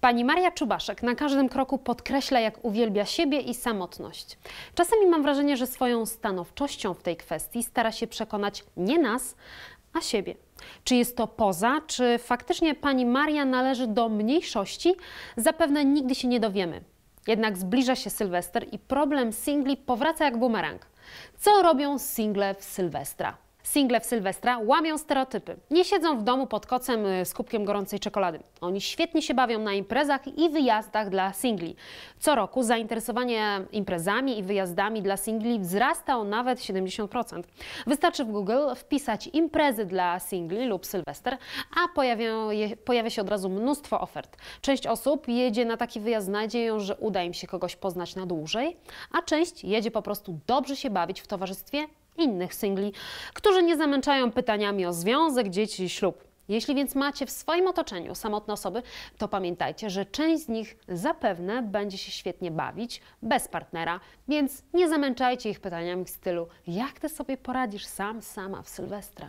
Pani Maria Czubaszek na każdym kroku podkreśla, jak uwielbia siebie i samotność. Czasami mam wrażenie, że swoją stanowczością w tej kwestii stara się przekonać nie nas, a siebie. Czy jest to poza, czy faktycznie pani Maria należy do mniejszości, zapewne nigdy się nie dowiemy. Jednak zbliża się Sylwester i problem singli powraca jak bumerang. Co robią single w Sylwestra? single w Sylwestra łamią stereotypy. Nie siedzą w domu pod kocem y, z kubkiem gorącej czekolady. Oni świetnie się bawią na imprezach i wyjazdach dla singli. Co roku zainteresowanie imprezami i wyjazdami dla singli wzrasta o nawet 70%. Wystarczy w Google wpisać imprezy dla singli lub Sylwester, a pojawia się od razu mnóstwo ofert. Część osób jedzie na taki wyjazd z nadzieją, że uda im się kogoś poznać na dłużej, a część jedzie po prostu dobrze się bawić w towarzystwie innych singli, którzy nie zamęczają pytaniami o związek, dzieci i ślub. Jeśli więc macie w swoim otoczeniu samotne osoby, to pamiętajcie, że część z nich zapewne będzie się świetnie bawić bez partnera, więc nie zamęczajcie ich pytaniami w stylu: Jak ty sobie poradzisz sam, sama w Sylwestra?